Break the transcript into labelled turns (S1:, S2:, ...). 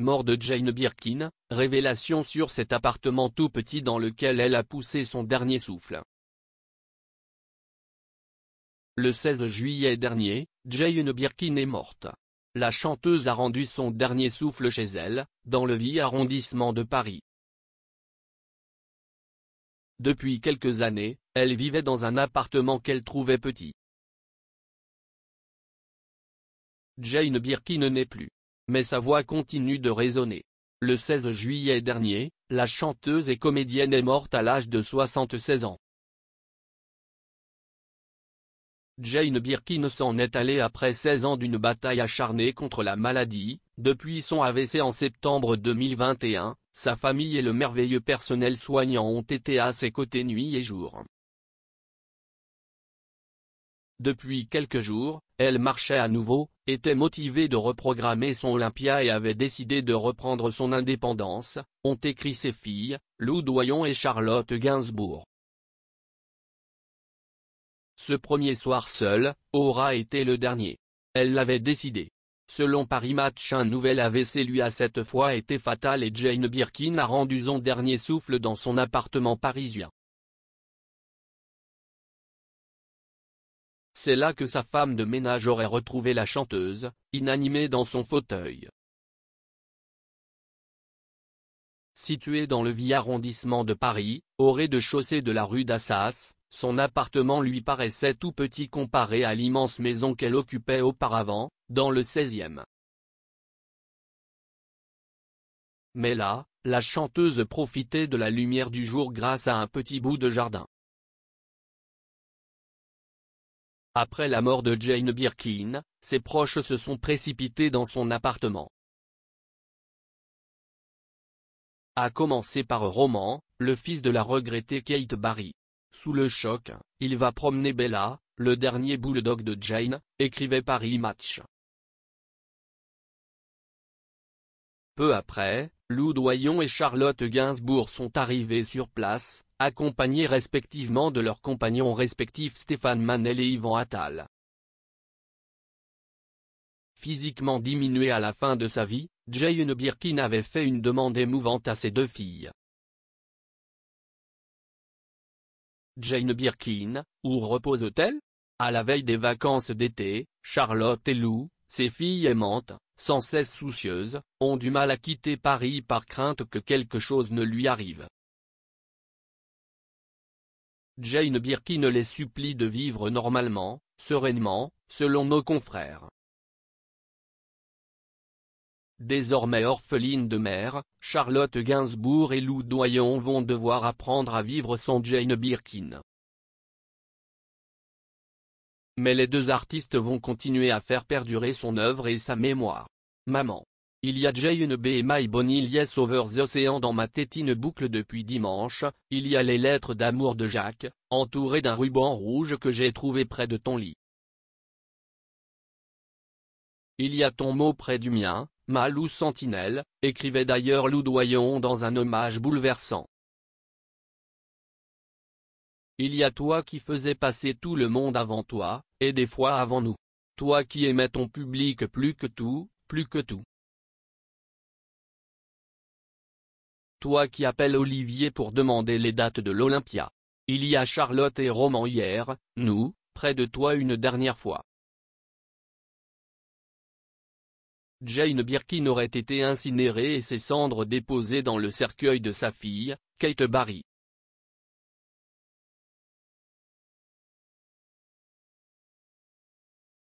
S1: Mort de Jane Birkin, révélation sur cet appartement tout petit dans lequel elle a poussé son dernier souffle. Le 16 juillet dernier, Jane Birkin est morte. La chanteuse a rendu son dernier souffle chez elle, dans le vieux arrondissement de Paris. Depuis quelques années, elle vivait dans un appartement qu'elle trouvait petit. Jane Birkin n'est plus mais sa voix continue de résonner. Le 16 juillet dernier, la chanteuse et comédienne est morte à l'âge de 76 ans. Jane Birkin s'en est allée après 16 ans d'une bataille acharnée contre la maladie, depuis son AVC en septembre 2021, sa famille et le merveilleux personnel soignant ont été à ses côtés nuit et jour. Depuis quelques jours, elle marchait à nouveau, était motivée de reprogrammer son Olympia et avait décidé de reprendre son indépendance, ont écrit ses filles, Lou Doyon et Charlotte Gainsbourg. Ce premier soir seul, aura été le dernier. Elle l'avait décidé. Selon Paris Match un nouvel AVC lui a cette fois été fatal et Jane Birkin a rendu son dernier souffle dans son appartement parisien. C'est là que sa femme de ménage aurait retrouvé la chanteuse, inanimée dans son fauteuil. Située dans le vieux arrondissement de Paris, au rez-de-chaussée de la rue d'Assas, son appartement lui paraissait tout petit comparé à l'immense maison qu'elle occupait auparavant, dans le 16e. Mais là, la chanteuse profitait de la lumière du jour grâce à un petit bout de jardin. Après la mort de Jane Birkin, ses proches se sont précipités dans son appartement. A commencer par Roman, le fils de la regrettée Kate Barry. Sous le choc, il va promener Bella, le dernier bulldog de Jane, écrivait Paris Match. Peu après, Lou Doyon et Charlotte Gainsbourg sont arrivés sur place, accompagnés respectivement de leurs compagnons respectifs Stéphane Manel et Yvan Attal. Physiquement diminuée à la fin de sa vie, Jane Birkin avait fait une demande émouvante à ses deux filles. Jane Birkin, où repose-t-elle À la veille des vacances d'été, Charlotte et Lou, ses filles aimantes, sans cesse soucieuses, ont du mal à quitter Paris par crainte que quelque chose ne lui arrive. Jane Birkin les supplie de vivre normalement, sereinement, selon nos confrères. Désormais orpheline de mère, Charlotte Gainsbourg et Lou Doyon vont devoir apprendre à vivre sans Jane Birkin. Mais les deux artistes vont continuer à faire perdurer son œuvre et sa mémoire. Maman il y a et My Bonnie Lies over the Ocean dans ma tétine boucle depuis dimanche, il y a les lettres d'amour de Jacques, entourées d'un ruban rouge que j'ai trouvé près de ton lit. Il y a ton mot près du mien, mal ou Sentinelle, écrivait d'ailleurs Loudoyon dans un hommage bouleversant. Il y a toi qui faisais passer tout le monde avant toi, et des fois avant nous. Toi qui aimais ton public plus que tout, plus que tout. Toi qui appelles Olivier pour demander les dates de l'Olympia. Il y a Charlotte et Roman hier, nous, près de toi une dernière fois. Jane Birkin aurait été incinérée et ses cendres déposées dans le cercueil de sa fille, Kate Barry.